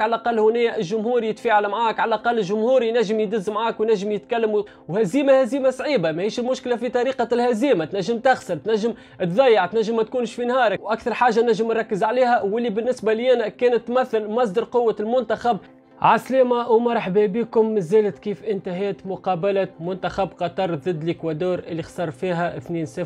على الاقل هنا الجمهور يتفاعل معاك على الاقل الجمهور ينجم يدز معاك ونجم يتكلم وهزيمه هزيمه صعيبه ماهيش المشكله في طريقه الهزيمه تنجم تخسر تنجم تضيع تنجم ما تكونش في نهارك واكثر حاجه نجم نركز عليها واللي بالنسبه لي انا كانت تمثل مصدر قوه المنتخب عسلامة ومرحبا بكم مازالت كيف انتهت مقابلة منتخب قطر ضد الاكوادور اللي خسر فيها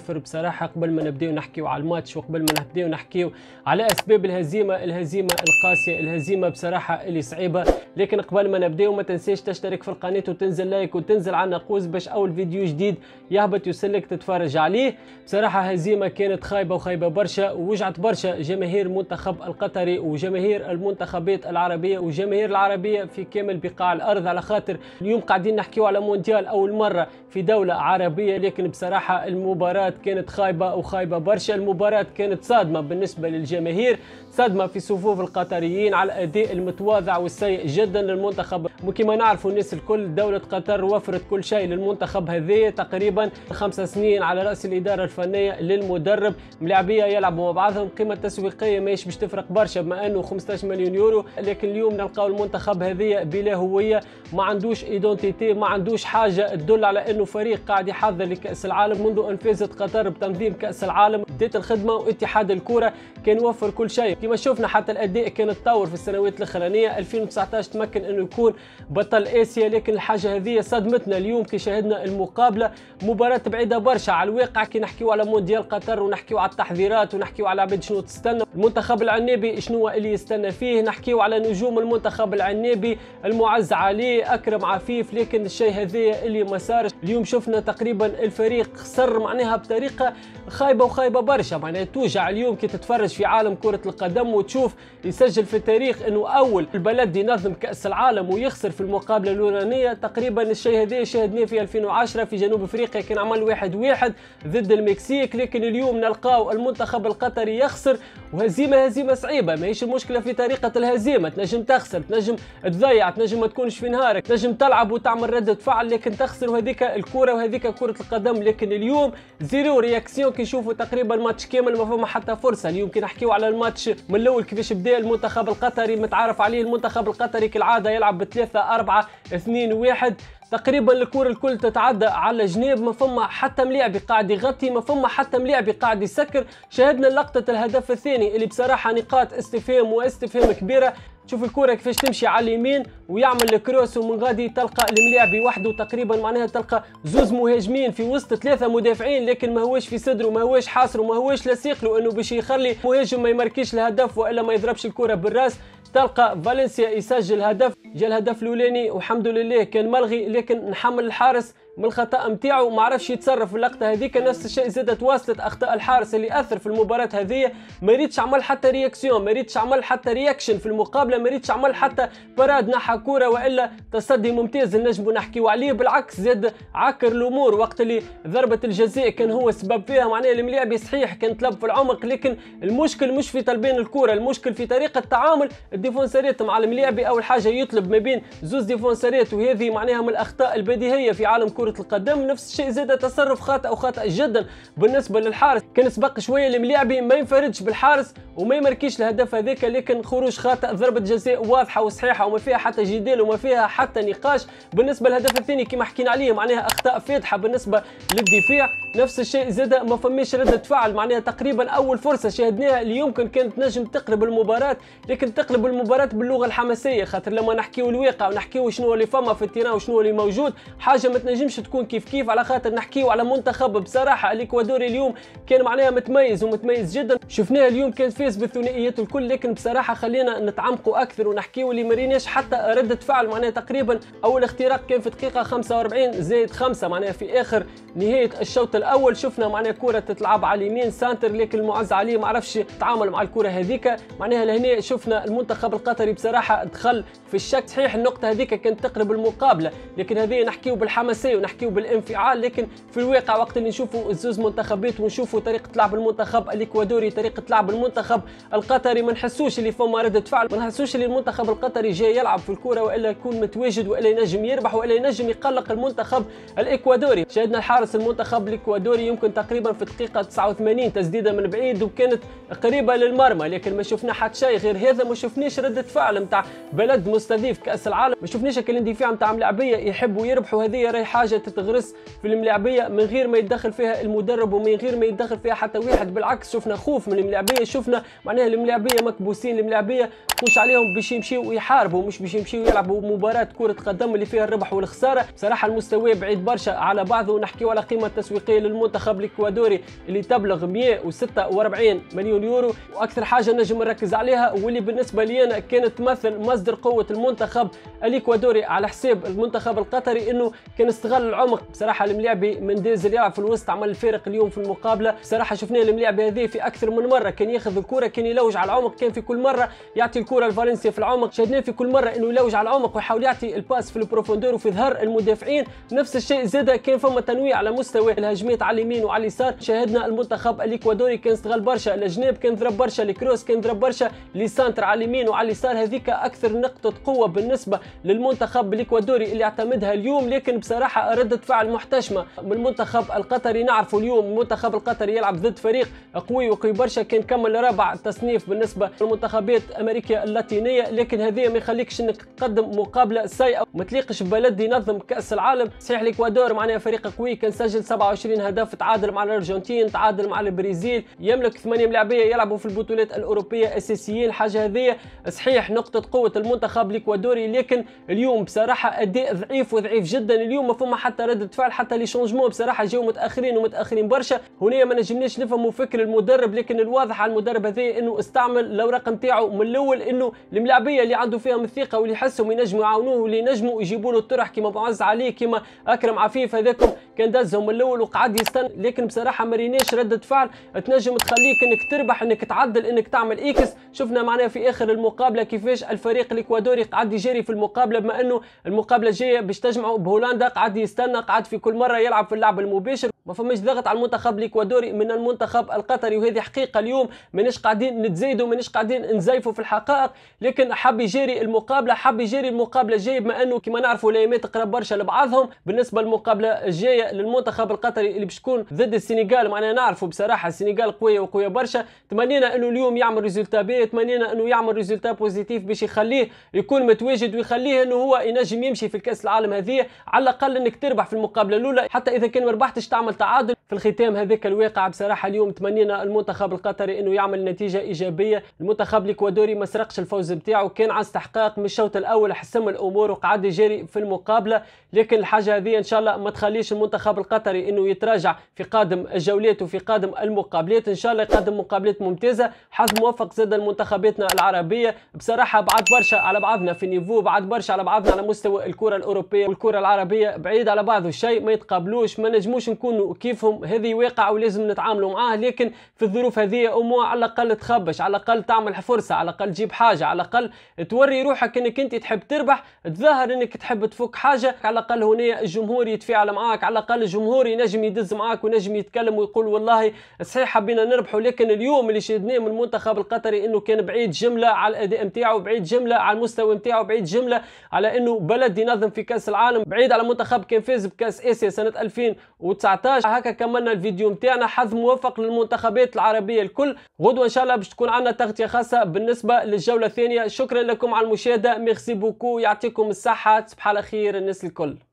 2-0 بصراحة قبل ما نبداو نحكيو على الماتش وقبل ما نبداو نحكيو على اسباب الهزيمة الهزيمة القاسية الهزيمة بصراحة اللي صعيبة لكن قبل ما نبداو ما تنساش تشترك في القناة وتنزل لايك وتنزل على قوس باش اول فيديو جديد يهبط يوصلك تتفرج عليه بصراحة هزيمة كانت خايبة وخايبة برشا ووجعت برشا جماهير المنتخب القطري وجماهير المنتخبات العربية وجماهير العربية العربيه في كامل بقاع الارض على خاطر اليوم قاعدين نحكيو على مونديال اول مره في دوله عربيه لكن بصراحه المباراه كانت خايبه وخايبه برشا المباراه كانت صادمه بالنسبه للجماهير صدمه في صفوف القطريين على الاداء المتواضع والسيء جدا للمنتخب وكما نعرفوا الناس الكل دوله قطر وفرت كل شيء للمنتخب هذا تقريبا خمسة سنين على راس الاداره الفنيه للمدرب ملاعبيه يلعبوا مع بعضهم قيمه تسويقيه ماهيش باش تفرق برشا بما انه 15 مليون يورو لكن اليوم نلقاو المنتخب المنتخب هذايا بلا هويه ما عندوش ايدونتيتي ما عندوش حاجه تدل على انه فريق قاعد يحضر لكاس العالم منذ ان فازت قطر بتنظيم كاس العالم بدات الخدمه واتحاد الكره كان وفر كل شيء كما شفنا حتى الاداء كان تطور في السنوات الاخرانيه 2019 تمكن انه يكون بطل اسيا لكن الحاجه هذه صدمتنا اليوم كي شاهدنا المقابله مباراه بعيده برشا على الواقع كي نحكيو على مونديال قطر ونحكيو على التحضيرات ونحكيو على عباد شنو تستنى المنتخب العنابي شنو اللي يستنى فيه نحكيو على نجوم المنتخب العنابي المعز عليه اكرم عفيف لكن الشيء هذا اللي ما صارش اليوم شفنا تقريبا الفريق خسر معناها بطريقه خايبه وخايبه برشا معناها توجع اليوم كي تتفرج في عالم كره القدم وتشوف يسجل في التاريخ انه اول البلد ينظم كاس العالم ويخسر في المقابله الاولانيه تقريبا الشيء هذا شاهدناه في 2010 في جنوب افريقيا كان عمل واحد واحد ضد المكسيك لكن اليوم نلقاو المنتخب القطري يخسر وهذا هزيمه هزيمه صعيبه ماهيش المشكله في طريقه الهزيمه تنجم تخسر تنجم تضيع تنجم ما تكونش في نهارك تنجم تلعب وتعمل رده فعل لكن تخسر وهذيك الكره وهذيك كره القدم لكن اليوم زيرو رياكسيون كي نشوفوا تقريبا ماتش كامل ما فما حتى فرصه اليوم كي نحكيو على الماتش من الاول كيفاش بدا المنتخب القطري متعارف عليه المنتخب القطري كالعاده يلعب بثلاثه اربعه اثنين واحد تقريبا الكور الكل تتعدى على جنيب ما فما حتى ملاعب قاعد يغطي ما فما حتى ملاعب قاعد يسكر شاهدنا لقطة الهدف الثاني اللي بصراحة نقاط استفهام واستفهام كبيرة شوف الكره كيفاش تمشي على اليمين ويعمل الكروس ومن غادي تلقى الملاعب وحده تقريبا معناها تلقى زوز مهاجمين في وسط ثلاثه مدافعين لكن ما هوش في صدره ما هوش حاصره ما هوش لاصق له انه باش يخلي مهاجم ما يمركيش الهدف والا ما يضربش الكره بالراس تلقى فالنسيا يسجل هدف جا الهدف الاولاني والحمد لله كان ملغي لكن نحمل الحارس من الخطا نتاعو ما عرفش يتصرف في اللقطه هذيك نفس الشيء زاد تواصلت اخطاء الحارس اللي اثر في المباراه هذه ما ريتش عمل حتى رياكسيون ما ريتش عمل حتى رياكشن في المقابله ما ريتش عمل حتى براد نحى كوره والا تصدي ممتاز نجمو نحكيو عليه بالعكس زاد عكر الامور وقت اللي ضربه الجزاء كان هو السبب فيها معناها الملاعب صحيح كان طلب في العمق لكن المشكل مش في طلبين الكوره المشكل في طريقه تعامل الديفونسريت مع الملاعب اول حاجه يطلب ما بين زوز ديفونسريت وهذه معناها من الاخطاء البديهيه في عالم كره كرة القدم نفس الشيء زاد تصرف خاطئ وخاطئ جدا بالنسبة للحارس كان سبق شوية الملاعبي ما ينفردش بالحارس وما يمركيش الهدف هذاك لكن خروج خاطئ ضربة جزاء واضحة وصحيحة وما فيها حتى جدال وما فيها حتى نقاش بالنسبة للهدف الثاني كما حكينا عليه معناها أخطاء فادحة بالنسبة للدفاع نفس الشيء زاد ما فماش ردة فعل معناها تقريبا أول فرصة شاهدناها اللي يمكن كانت نجم تقلب المباراة لكن تقلب المباراة باللغة الحماسية خاطر لما نحكيو الواقع ونحكيو شنو اللي فما في التيران وشنو اللي موجود حاجة ما تنجمش تكون كيف كيف على خاطر نحكيو على منتخب بصراحه الاكوادوري اليوم كان معناها متميز ومتميز جدا شفناه اليوم كان فاز بالثنائيات الكل لكن بصراحه خلينا نتعمقوا اكثر ونحكيو اللي مريناش حتى رده فعل معناها تقريبا اول اختراق كان في دقيقه 45 زائد 5 معناها في اخر نهايه الشوط الاول شفنا معناها كره تتلعب على اليمين سانتر لكن المعز عليه ما عرفش يتعامل مع الكره هذيك معناها لهنا شفنا المنتخب القطري بصراحه دخل في الشك صحيح النقطه هذيك كانت تقرب المقابله لكن هذه نحكيو بالحماسيه ونحكيو بالانفعال لكن في الواقع وقت اللي نشوفوا الزوز منتخبات ونشوفوا طريقه لعب المنتخب الاكوادوري طريقه لعب المنتخب القطري ما نحسوش اللي فما رده فعل ما نحسوش اللي المنتخب القطري جاي يلعب في الكوره والا يكون متواجد والا ينجم يربح والا ينجم يقلق المنتخب الاكوادوري شاهدنا الحارس المنتخب الاكوادوري يمكن تقريبا في دقيقه 89 تسديده من بعيد وكانت قريبه للمرمى لكن ما شفنا حتى شيء غير هذا ما شفناش رده فعل نتاع بلد مستضيف كاس العالم ما شفناش الاندفاع نتاع ملاعبيه يحبوا يربحوا هذه راهي حاجه حاجه تتغرس في الملاعبيه من غير ما يتدخل فيها المدرب ومن غير ما يتدخل فيها حتى واحد بالعكس شفنا خوف من الملاعبيه شفنا معناها الملاعبيه مكبوسين الملاعبيه تخش عليهم باش يمشيو ويحاربوا مش باش يمشيو يلعبوا مباراه كره قدم اللي فيها الربح والخساره بصراحه المستوى بعيد برشا على بعضه ونحكيو على قيمه تسويقيه للمنتخب الاكوادوري اللي تبلغ 146 مليون يورو واكثر حاجه نجم نركز عليها واللي بالنسبه لي أنا كانت تمثل مصدر قوه المنتخب الاكوادوري على حساب المنتخب القطري انه كان استغل وصل العمق بصراحه الملاعبي ديز اللي في الوسط عمل الفارق اليوم في المقابله بصراحه شفنا الملاعبي هذه في اكثر من مره كان ياخذ الكره كان يلوج على العمق كان في كل مره يعطي الكره لفالنسيا في العمق شدناه في كل مره انه يلوج على العمق ويحاول يعطي الباس في البروفوندور وفي ظهر المدافعين نفس الشيء زاد كان فما تنويع على مستوى الهجمات على اليمين وعلى اليسار شاهدنا المنتخب الاكوادوري كان استغل برشا الاجناب كان ضرب برشا الكروس كان ضرب برشا لي سانتر على اليمين وعلى اليسار هذيك اكثر نقطه قوه بالنسبه للمنتخب الاكوادوري اللي اعتمدها اليوم لكن بصراحه ردة فعل محتشمة من المنتخب القطري نعرفوا اليوم المنتخب القطري يلعب ضد فريق قوي وقوي برشا كان كمل رابع تصنيف بالنسبة للمنتخبات أمريكا اللاتينية لكن هذه ما يخليكش أنك تقدم مقابلة سيئة وما تليقش ببلد ينظم كأس العالم صحيح الإكوادور معناها فريق قوي كان سجل 27 هدف تعادل مع الأرجنتين تعادل مع البرازيل يملك ثمانية ملاعبية يلعبوا في البطولات الأوروبية أساسيين حاجة هذه صحيح نقطة قوة المنتخب الإكوادوري لكن اليوم بصراحة أداء ضعيف وضعيف جدا اليوم ما فما حتى ردة فعل حتى لي شونجمون بصراحه جاو متاخرين ومتاخرين برشا هنا ما نجمناش نفهموا فكر المدرب لكن الواضح على المدرب هذايا انه استعمل الاوراق نتاعو من الاول انه الملاعبيه اللي عنده فيهم الثقه واللي يحسهم ينجموا يعاونوه واللي ينجموا يجيبوا له الطرح كيما معز عليه كيما اكرم عفيف هذاكم كان دازهم من الاول وقعد يستنى لكن بصراحه ما ريناش رده فعل تنجم تخليك انك تربح انك تعدل انك تعمل اكس شفنا معناها في اخر المقابله كيفاش الفريق الاكوادوري قعد يجري في المقابله بما انه المقابله الجاية باش تجمعوا بهولندا قعد يستنى قعد في كل مره يلعب في اللعب المباشر ما فماش ضغط على المنتخب الاكوادوري من المنتخب القطري وهذه حقيقه اليوم مانيش قاعدين نتزايدوا مانيش قاعدين نزيفوا في الحقائق لكن حب يجري المقابله حب يجري المقابله الجايه بما انه كما نعرفوا الايامات قرب برشا لبعضهم بالنسبه للمقابله الجايه للمنتخب القطري اللي باش تكون ضد السنغال معناها نعرفوا بصراحه السنغال قويه وقويه برشا تمنينا انه اليوم يعمل ريزلتا باهي تمنينا انه يعمل ريزلتا بوزيتيف باش يخليه يكون متواجد ويخليه انه هو ينجم يمشي في الكاس العالم هذه على الاقل انك تربح في المقابله الاولى حتى اذا كان ما ربحتش تعمل تعادل في الختام هذاك الواقع بصراحه اليوم تمنينا المنتخب القطري انه يعمل نتيجه ايجابيه المنتخب الاكوادوري ما سرقش الفوز بتاعه كان على استحقاق من الشوط الاول حسم الامور وقعد يجري في المقابله لكن الحاجه هذه ان شاء الله ما تخليش المنتخب القطري انه يتراجع في قادم الجولات وفي قادم المقابلات ان شاء الله يقدم مقابلات ممتازه حظ موفق زاد المنتخباتنا العربيه بصراحه بعد برشا على بعضنا في نيفو بعد برشا على بعضنا على مستوى الكره الاوروبيه والكره العربيه بعيد على بعض الشيء ما يتقابلوش ما نجموش نكونوا كيفهم هذه واقع ولازم نتعاملوا معاه لكن في الظروف هذه اموا على الاقل تخبش على الاقل تعمل فرصه على الاقل تجيب حاجه على الاقل توري روحك انك انت تحب تربح تظاهر انك تحب تفك حاجه على الاقل هنا الجمهور يتفاعل معاك على الاقل الجمهور ينجم يدز معاك ونجم يتكلم ويقول والله صحيح حبينا نربحوا لكن اليوم اللي شهدناه من المنتخب القطري انه كان بعيد جمله على الاداء نتاعو بعيد جمله على المستوى نتاعو بعيد جمله على انه بلد ينظم في كاس العالم بعيد على منتخب كان فاز بكاس اسيا سنه 2019 2019 هكا كملنا الفيديو نتاعنا حظ موفق للمنتخبات العربيه الكل غدوه ان شاء الله باش تكون عندنا تغطيه خاصه بالنسبه للجوله الثانيه شكرا لكم على المشاهده ميرسي بوكو يعطيكم الصحه تصبحوا على خير الناس الكل